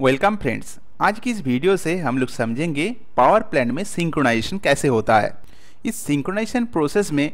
welcome friends आज की इस वीडियो से हम लोग समझेंगे पावर प्लांट में सिंक्रोनाइजेशन कैसे होता है इस सिंक्रोनाइजेशन प्रोसेस में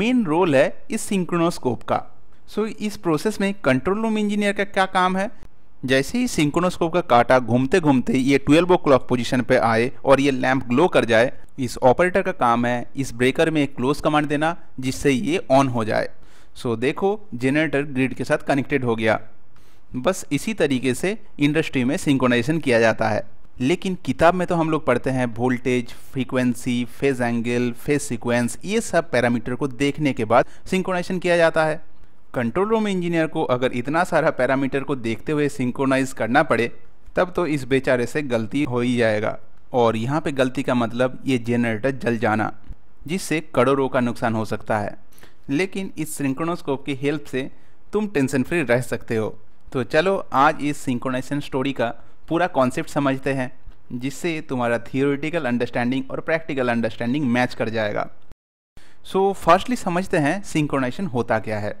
मेन रोल है इस सिंक्रोनोस्कोप का सो so, इस प्रोसेस में कंट्रोल रूम इंजीनियर का क्या काम है जैसे ही सिंक्रोनोस्कोप का काटा घूमते घूमते ये ट्वेल्व ओ क्लॉक पोजिशन पर आए और ये लैंप ग्लो कर जाए इस ऑपरेटर का काम है इस ब्रेकर में क्लोज कमांड देना जिससे ये ऑन हो जाए सो so, देखो जेनरेटर ग्रिड के साथ कनेक्टेड हो गया बस इसी तरीके से इंडस्ट्री में सिंक्रोनाइजेशन किया जाता है लेकिन किताब में तो हम लोग पढ़ते हैं voltage frequency phase angle phase sequence ये सब पैरामीटर को देखने के बाद सिंक्रोनाइजेशन किया जाता है कंट्रोल रूम इंजीनियर को अगर इतना सारा पैरामीटर को देखते हुए सिंक्रोनाइज करना पड़े तब तो इस बेचारे से गलती हो ही जाएगा और यहाँ पे गलती का मतलब ये जनरेटर जल जाना जिससे करोड़ों का नुकसान हो सकता है लेकिन इस सिंक्रोनोस्कोप की हेल्प से तुम टेंशन फ्री रह सकते हो तो चलो आज इस सिंक्रोनाइजेशन स्टोरी का पूरा कॉन्सेप्ट समझते हैं जिससे तुम्हारा थियोरिटिकल अंडरस्टैंडिंग और प्रैक्टिकल अंडरस्टैंडिंग मैच कर जाएगा सो so, फर्स्टली समझते हैं सिंक्रोनाइजेशन होता क्या है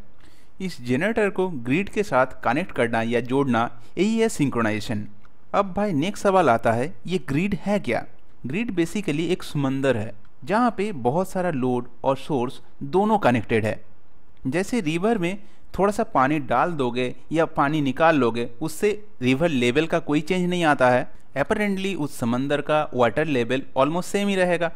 इस जनरेटर को ग्रिड के साथ कनेक्ट करना या जोड़ना यही है सिंक्रोनाइजेशन अब भाई नेक्स्ट सवाल आता है ये ग्रिड है क्या ग्रिड बेसिकली एक समंदर है जहाँ पे बहुत सारा लोड और सोर्स दोनों कनेक्टेड है जैसे रिवर में थोड़ा सा पानी डाल दोगे या पानी निकाल लोगे उससे रिवर लेवल का कोई चेंज नहीं आता है अपरेंटली उस समंदर का वाटर लेवल ऑलमोस्ट सेम ही रहेगा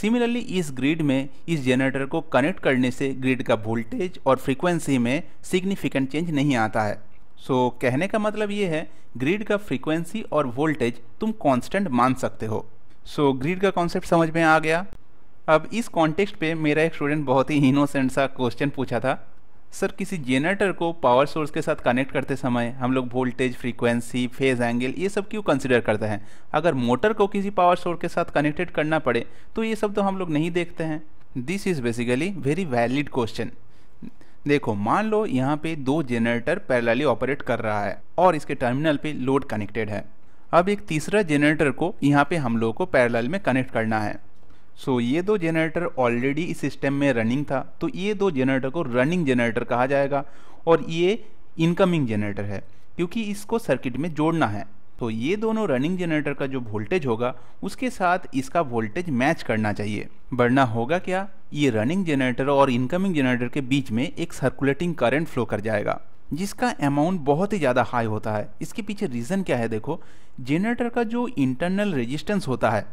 सिमिलरली इस ग्रिड में इस जनरेटर को कनेक्ट करने से ग्रिड का वोल्टेज और फ्रीक्वेंसी में सिग्निफिकेंट चेंज नहीं आता है सो so, कहने का मतलब ये है ग्रिड का फ्रीक्वेंसी और वोल्टेज तुम कांस्टेंट मान सकते हो सो so, ग्रिड का कॉन्सेप्ट समझ में आ गया अब इस कॉन्टेक्स्ट पे मेरा एक स्टूडेंट बहुत ही इनोसेंट सा क्वेश्चन पूछा था सर किसी जेनरेटर को पावर सोर्स के साथ कनेक्ट करते समय हम लोग वोल्टेज फ्रीक्वेंसी फेज एंगल ये सब क्यों कंसिडर करते हैं अगर मोटर को किसी पावर सोर्स के साथ कनेक्टेड करना पड़े तो ये सब तो हम लोग नहीं देखते हैं this is basically very valid question देखो मान लो यहाँ पे दो जेनरेटर पैरलाली ऑपरेट कर रहा है और इसके टर्मिनल पे लोड कनेक्टेड है अब एक तीसरा जेनरेटर को यहाँ पे हम लोग को पैरल में कनेक्ट करना है सो so, ये दो जनरेटर ऑलरेडी इस सिस्टम में रनिंग था तो ये दो जनरेटर को रनिंग जनरेटर कहा जाएगा और ये इनकमिंग जनरेटर है क्योंकि इसको सर्किट में जोड़ना है तो ये दोनों रनिंग जनरेटर का जो वोल्टेज होगा उसके साथ इसका वोल्टेज मैच करना चाहिए वरना होगा क्या ये रनिंग जनरेटर और इनकमिंग जनरेटर के बीच में एक सर्कुलेटिंग करंट फ्लो कर जाएगा जिसका अमाउंट बहुत ही ज़्यादा हाई होता है इसके पीछे रीज़न क्या है देखो जनरेटर का जो इंटरनल रेजिस्टेंस होता है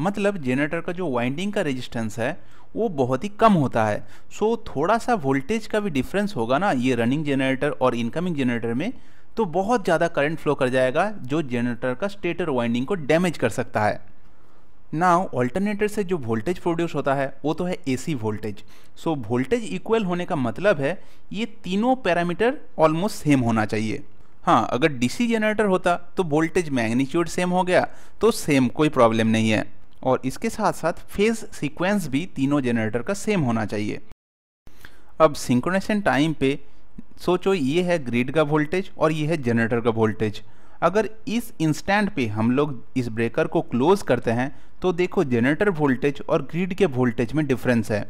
मतलब जेनरेटर का जो वाइंडिंग का रेजिस्टेंस है वो बहुत ही कम होता है सो so, थोड़ा सा वोल्टेज का भी डिफरेंस होगा ना ये रनिंग जेनरेटर और इनकमिंग जेनरेटर में तो बहुत ज़्यादा करंट फ्लो कर जाएगा जो जनरेटर का स्टेटर वाइंडिंग को डैमेज कर सकता है नाउ ऑल्टरनेटर से जो वोल्टेज प्रोड्यूस होता है वो तो है AC voltage so voltage equal होने का मतलब है ये तीनों पैरामीटर ऑलमोस्ट सेम होना चाहिए हाँ अगर डीसी जनरेटर होता तो वोल्टेज मैग्नीट्यूड सेम हो गया तो सेम कोई प्रॉब्लम नहीं है और इसके साथ साथ फेज सीक्वेंस भी तीनों जनरेटर का सेम होना चाहिए अब सिंक्रोनेशन टाइम पे सोचो ये है ग्रिड का वोल्टेज और ये है जनरेटर का वोल्टेज अगर इस इंस्टेंट पे हम लोग इस ब्रेकर को क्लोज करते हैं तो देखो जनरेटर वोल्टेज और ग्रिड के वोल्टेज में डिफरेंस है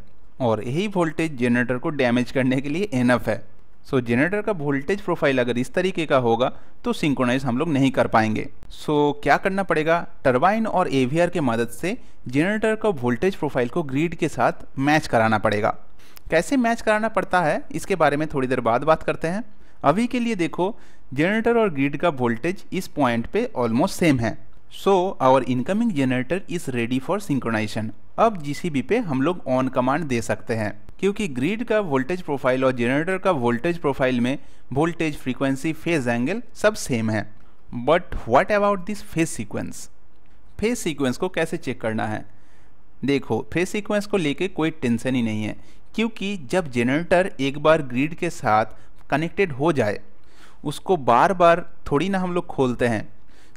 और यही वोल्टेज जनरेटर को डैमेज करने के लिए एनफ है सो so, जनरेटर का वोल्टेज प्रोफाइल अगर इस तरीके का होगा तो सिंक्रोनाइज हम लोग नहीं कर पाएंगे सो so, क्या करना पड़ेगा टरबाइन और एवीआर के मदद से जनरेटर का वोल्टेज प्रोफाइल को ग्रीड के साथ मैच कराना पड़ेगा कैसे मैच कराना पड़ता है इसके बारे में थोड़ी देर बाद बात करते हैं अभी के लिए देखो जनरेटर और ग्रीड का वोल्टेज इस पॉइंट पे ऑलमोस्ट सेम है so our incoming generator is ready for synchronization अब जीसीबी पे हम लोग ऑन कमांड दे सकते हैं क्योंकि ग्रिड का वोल्टेज प्रोफाइल और जनरेटर का वोल्टेज प्रोफाइल में वोल्टेज फ्रीक्वेंसी फेज एंगल सब सेम है but what about this phase sequence phase sequence को कैसे चेक करना है देखो फेज सीक्वेंस को लेके कोई टेंशन ही नहीं है क्योंकि जब जनरेटर एक बार ग्रिड के साथ कनेक्टेड हो जाए उसको बार बार थोड़ी ना हम लोग खोलते हैं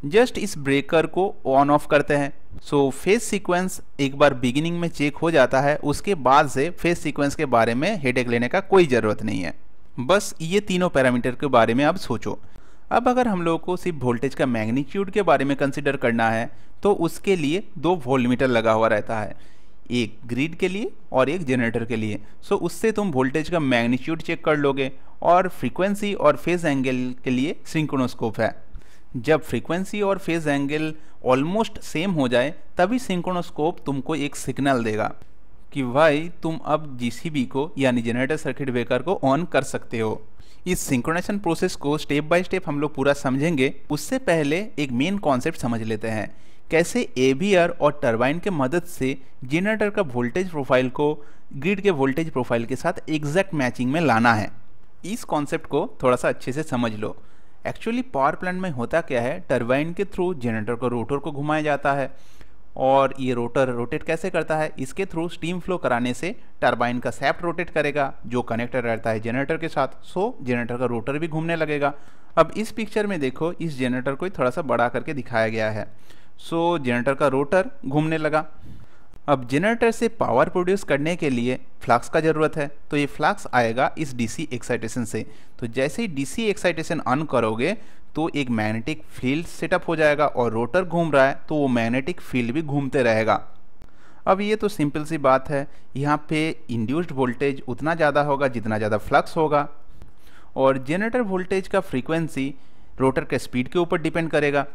जस्ट इस ब्रेकर को ऑन ऑफ करते हैं सो फेस सीक्वेंस एक बार बिगिनिंग में चेक हो जाता है उसके बाद से फेस सीक्वेंस के बारे में हेडेक लेने का कोई ज़रूरत नहीं है बस ये तीनों पैरामीटर के बारे में अब सोचो अब अगर हम लोगों को सिर्फ वोल्टेज का मैग्नीट्यूड के बारे में कंसिडर करना है तो उसके लिए दो वोल्टमीटर लगा हुआ रहता है एक ग्रिड के लिए और एक जनरेटर के लिए सो so, उससे तुम वोल्टेज का मैग्नीट्यूड चेक कर लोगे और फ्रीक्वेंसी और फेज एंगल के लिए सिंक्रोनोस्कोप है जब फ्रीक्वेंसी और फेज एंगल ऑलमोस्ट सेम हो जाए तभी सिंक्रोनोस्कोप तुमको एक सिग्नल देगा कि भाई तुम अब जीसीबी को यानी जनरेटर सर्किट ब्रेकर को ऑन कर सकते हो इस सिंक्रोनाइजेशन प्रोसेस को स्टेप बाय स्टेप हम लोग पूरा समझेंगे उससे पहले एक मेन कॉन्सेप्ट समझ लेते हैं कैसे एवीआर और टरबाइन के मदद से जनरेटर का वोल्टेज प्रोफाइल को ग्रिड के वोल्टेज प्रोफाइल के साथ एग्जैक्ट मैचिंग में लाना है इस कॉन्सेप्ट को थोड़ा सा अच्छे से समझ लो एक्चुअली पावर प्लांट में होता क्या है टर्बाइन के थ्रू जनरेटर को रोटर को घुमाया जाता है और ये रोटर रोटेट कैसे करता है इसके थ्रू स्टीम फ्लो कराने से टर्बाइन का सैप्ट रोटेट करेगा जो कनेक्टर रहता है जनरेटर के साथ सो जनरेटर का रोटर भी घूमने लगेगा अब इस पिक्चर में देखो इस जनरेटर को थोड़ा सा बड़ा करके दिखाया गया है सो जनरेटर का रोटर घूमने लगा अब जनरेटर से पावर प्रोड्यूस करने के लिए फ्लक्स का ज़रूरत है तो ये फ्लक्स आएगा इस डीसी एक्साइटेशन से तो जैसे ही डीसी एक्साइटेशन ऑन करोगे तो एक मैग्नेटिक फील्ड सेटअप हो जाएगा और रोटर घूम रहा है तो वो मैग्नेटिक फील्ड भी घूमते रहेगा अब ये तो सिंपल सी बात है यहाँ पे इंड्यूस्ड वोल्टेज उतना ज़्यादा होगा जितना ज़्यादा फ्लक्स होगा और जनरेटर वोल्टेज का फ्रीक्वेंसी रोटर के स्पीड के ऊपर डिपेंड करेगा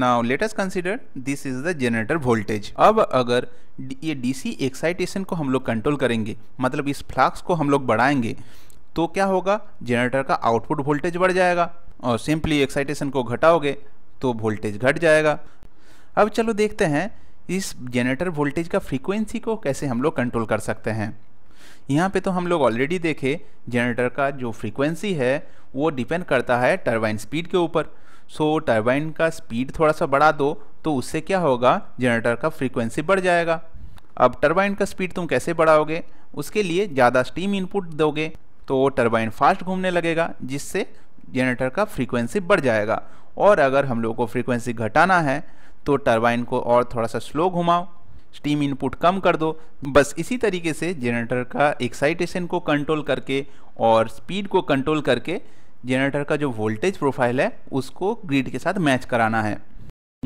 now let us consider this is the generator voltage अब अगर ये डीसी एक्साइटेशन को हम लोग कंट्रोल करेंगे मतलब इस फ्लक्स को हम लोग बढ़ाएंगे तो क्या होगा जनरेटर का आउटपुट वोल्टेज बढ़ जाएगा और सिंपली एक्साइटेशन को घटाओगे तो वोल्टेज घट जाएगा अब चलो देखते हैं इस जनरेटर वोल्टेज का फ्रीक्वेंसी को कैसे हम लोग कंट्रोल कर सकते हैं यहाँ पे तो हम लोग ऑलरेडी देखे जनरेटर का जो फ्रीक्वेंसी है वो डिपेंड करता है टर्बाइन स्पीड के ऊपर सो टर्बाइन का स्पीड थोड़ा सा बढ़ा दो तो उससे क्या होगा जनरेटर का फ्रीक्वेंसी बढ़ जाएगा अब टर्बाइन का स्पीड तुम कैसे बढ़ाओगे उसके लिए ज़्यादा स्टीम इनपुट दोगे तो टर्बाइन फास्ट घूमने लगेगा जिससे जनरेटर का फ्रीक्वेंसी बढ़ जाएगा और अगर हम लोगों को फ्रीक्वेंसी घटाना है तो टर्बाइन को और थोड़ा सा स्लो घुमाओ स्टीम इनपुट कम कर दो बस इसी तरीके से जनरेटर का एक्साइटेशन को कंट्रोल करके और स्पीड को कंट्रोल करके जनरेटर का जो वोल्टेज प्रोफाइल है उसको ग्रिड के साथ मैच कराना है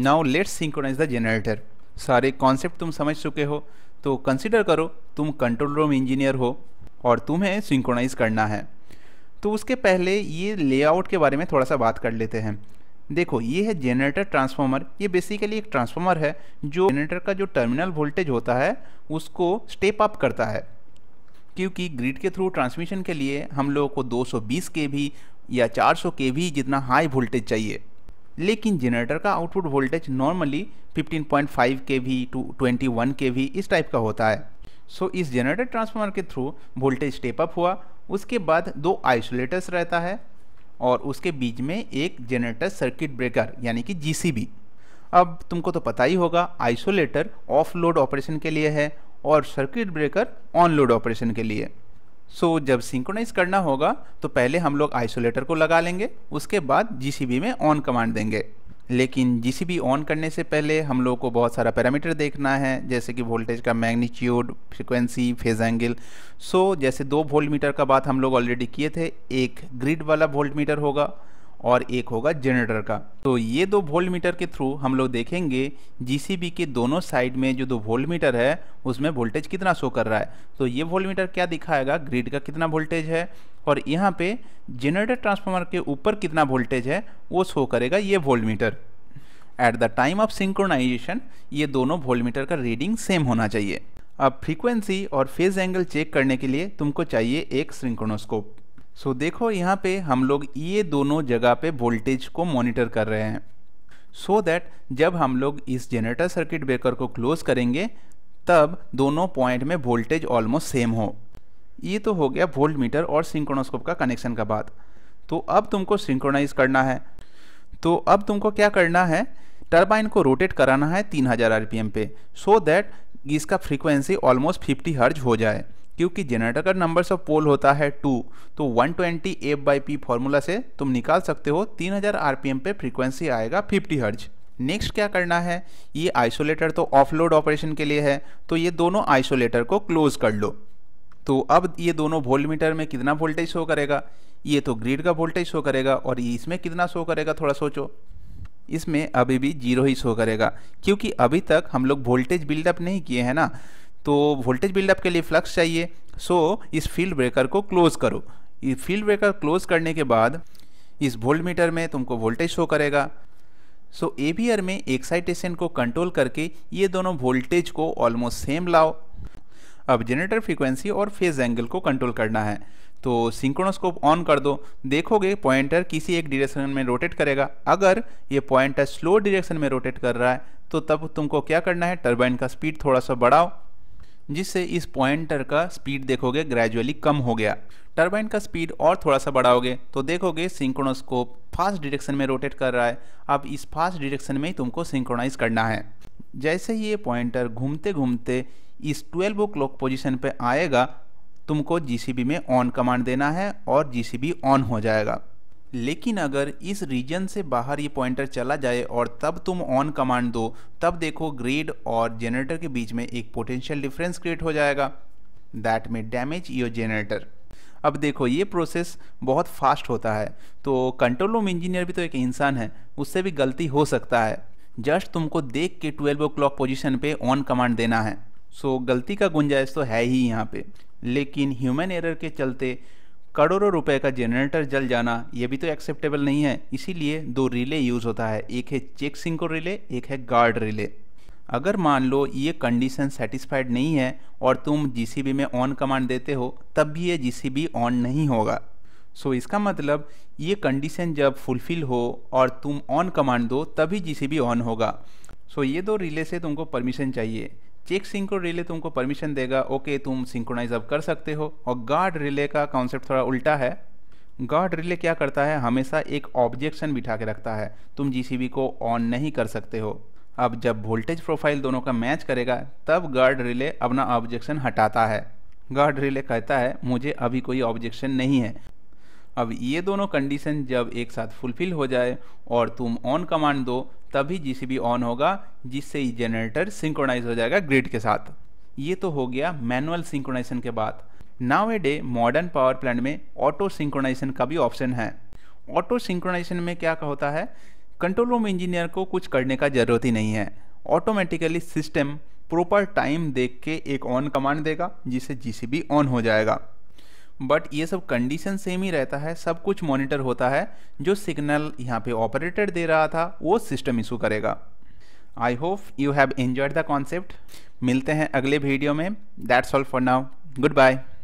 now let's synchronize the generator सारे कॉन्सेप्ट तुम समझ चुके हो तो कंसिडर करो तुम कंट्रोल रूम इंजीनियर हो और तुम्हें सिंक्रोनाइज करना है तो उसके पहले ये लेआउट के बारे में थोड़ा सा बात कर लेते हैं देखो ये है जेनरेटर ट्रांसफार्मर ये बेसिकली एक ट्रांसफार्मर है जो जनरेटर का जो टर्मिनल वोल्टेज होता है उसको स्टेप अप करता है क्योंकि ग्रिड के थ्रू ट्रांसमिशन के लिए हम लोगों को 220 के भी या 400 के भी जितना हाई वोल्टेज चाहिए लेकिन जनरेटर का आउटपुट वोल्टेज नॉर्मली 15.5 के भी टू ट्वेंटी के भी इस टाइप का होता है सो so, इस जनरेटर ट्रांसफार्मर के थ्रू वोल्टेज स्टेप अप हुआ उसके बाद दो आइसोलेटर्स रहता है और उसके बीच में एक जनरेटर सर्किट ब्रेकर यानी कि जीसीबी अब तुमको तो पता ही होगा आइसोलेटर ऑफ लोड ऑपरेशन के लिए है और circuit breaker on load operation के लिए सो so, जब सिंक्रोनाइज करना होगा तो पहले हम लोग आइसोलेटर को लगा लेंगे उसके बाद जीसीबी में ऑन कमांड देंगे लेकिन जी ऑन करने से पहले हम लोग को बहुत सारा पैरामीटर देखना है जैसे कि वोल्टेज का magnitude frequency phase angle so जैसे दो वोल्ट मीटर का बात हम लोग ऑलरेडी किए थे एक ग्रिड वाला वोल्ट मीटर होगा और एक होगा जनरेटर का तो ये दो वोल्ट मीटर के थ्रू हम लोग देखेंगे जीसीबी के दोनों साइड में जो दो वोल्ट मीटर है उसमें वोल्टेज कितना शो कर रहा है तो ये वोल्ट मीटर क्या दिखाएगा ग्रिड का कितना वोल्टेज है और यहाँ पे जनरेटर ट्रांसफार्मर के ऊपर कितना वोल्टेज है वो शो करेगा ये voltmeter at the time of synchronization ये दोनों वोल्टमीटर का रीडिंग सेम होना चाहिए अब फ्रीक्वेंसी और फेज एंगल चेक करने के लिए तुमको चाहिए एक सिंक्रोनोस्कोप सो so, देखो यहाँ पे हम लोग ये दोनों जगह पे वोल्टेज को मॉनिटर कर रहे हैं सो so दैट जब हम लोग इस जनरेटर सर्किट ब्रेकर को क्लोज करेंगे तब दोनों पॉइंट में वोल्टेज ऑलमोस्ट सेम हो ये तो हो गया वोल्ट मीटर और सिंक्रोनोस्कोप का कनेक्शन का बात तो अब तुमको सिंक्रोनाइज करना है तो अब तुमको क्या करना है टर्बाइन को रोटेट कराना है 3000 हज़ार आर पे सो दैट इसका फ्रीक्वेंसी ऑलमोस्ट 50 हर्ज हो जाए क्योंकि जनरेटर का नंबर्स ऑफ पोल होता है टू तो 120 twenty F by P formula से तुम निकाल सकते हो 3000 हज़ार आर पे फ्रीक्वेंसी आएगा 50 हर्ज नेक्स्ट क्या करना है ये आइसोलेटर तो ऑफलोड ऑपरेशन के लिए है तो ये दोनों आइसोलेटर को क्लोज कर लो तो अब ये दोनों वोल्ट मीटर में कितना वोल्टेज शो करेगा ये तो ग्रिड का वोल्टेज शो करेगा और ये इसमें कितना शो करेगा थोड़ा सोचो इसमें अभी भी जीरो ही शो करेगा क्योंकि अभी तक हम लोग वोल्टेज बिल्डअप नहीं किए हैं ना तो वोल्टेज बिल्डअप के लिए फ्लक्स चाहिए सो इस फील्ड ब्रेकर को क्लोज़ करो इस फील्ड ब्रेकर क्लोज़ करने के बाद इस वोल्ट मीटर में तुमको वोल्टेज शो करेगा सो एवीआर में एक्साइटेशन को कंट्रोल करके ये दोनों वोल्टेज को ऑलमोस्ट सेम लाओ अब जनरेटर फ्रीक्वेंसी और फेज एंगल को कंट्रोल करना है तो सिंक्रोनोस्कोप ऑन कर दो देखोगे पॉइंटर किसी एक डिरेक्शन में रोटेट करेगा अगर ये पॉइंटर स्लो डिरेक्शन में रोटेट कर रहा है तो तब तुमको क्या करना है टर्बाइन का स्पीड थोड़ा सा बढ़ाओ जिससे इस पॉइंटर का स्पीड देखोगे ग्रेजुअली कम हो गया टर्बाइन का स्पीड और थोड़ा सा बढ़ाओगे तो देखोगे सिंक्रोनोस्कोप फास्ट डिरेक्शन में रोटेट कर रहा है अब इस फास्ट डिरेक्शन में ही तुमको सिंक्रोनाइज करना है जैसे ही ये पॉइंटर घूमते घूमते इस ट्वेल्व ओ क्लॉक पोजिशन पर आएगा तुमको जी में ऑन कमांड देना है और जी ऑन हो जाएगा लेकिन अगर इस रीजन से बाहर ये पॉइंटर चला जाए और तब तुम ऑन कमांड दो तब देखो ग्रिड और जनरेटर के बीच में एक पोटेंशियल डिफरेंस क्रिएट हो जाएगा दैट में डैमेज योर जनरेटर अब देखो ये प्रोसेस बहुत फास्ट होता है तो कंट्रोल रूम इंजीनियर भी तो एक इंसान है उससे भी गलती हो सकता है जस्ट तुमको देख के ट्वेल्व ओ क्लॉक पोजिशन पर ऑन कमांड देना है सो गलती का गुंजाइश तो है ही यहाँ पे लेकिन ह्यूमन एरर के चलते करोड़ों रुपए का जनरेटर जल जाना ये भी तो एक्सेप्टेबल नहीं है इसीलिए दो रिले यूज़ होता है एक है चेक सिंको रिले एक है गार्ड रिले अगर मान लो ये कंडीशन सेटिस्फाइड नहीं है और तुम जीसीबी में ऑन कमांड देते हो तब भी ये जीसीबी ऑन नहीं होगा सो so, इसका मतलब ये कंडीशन जब फुलफिल हो और तुम ऑन कमांड दो तभी जीसीबी ऑन होगा सो so, ये दो रिले से तुमको परमिशन चाहिए चेक सिंक्रो रिले तुमको परमिशन देगा ओके तुम सिंक्रोनाइज अब कर सकते हो और गार्ड रिले का कॉन्सेप्ट थोड़ा उल्टा है गार्ड रिले क्या करता है हमेशा एक ऑब्जेक्शन बिठा के रखता है तुम जीसीबी को ऑन नहीं कर सकते हो अब जब वोल्टेज प्रोफाइल दोनों का मैच करेगा तब गार्ड रिले अपना ऑब्जेक्शन हटाता है गार्ड रिले कहता है मुझे अभी कोई ऑब्जेक्शन नहीं है अब ये दोनों कंडीशन जब एक साथ फुलफिल हो जाए और तुम ऑन कमांड दो तभी जीसीबी ऑन होगा जिससे ये जनरेटर सिंक्रोनाइज हो जाएगा ग्रिड के साथ ये तो हो गया मैनुअल सिंक्रोनाइजेशन के बाद nowadays modern power plant में ऑटो सिंक्रोनाइजेशन का भी ऑप्शन है ऑटो सिंक्रोनाइजेशन में क्या होता है कंट्रोल रूम इंजीनियर को कुछ करने का ज़रूरत ही नहीं है ऑटोमेटिकली सिस्टम प्रॉपर टाइम देख के एक ऑन कमांड देगा जिससे जीसीबी ऑन हो जाएगा बट ये सब कंडीशन सेम ही रहता है सब कुछ मॉनिटर होता है जो सिग्नल यहाँ पे ऑपरेटर दे रहा था वो सिस्टम इशू करेगा I hope you have enjoyed the concept मिलते हैं अगले वीडियो में that's all for now good bye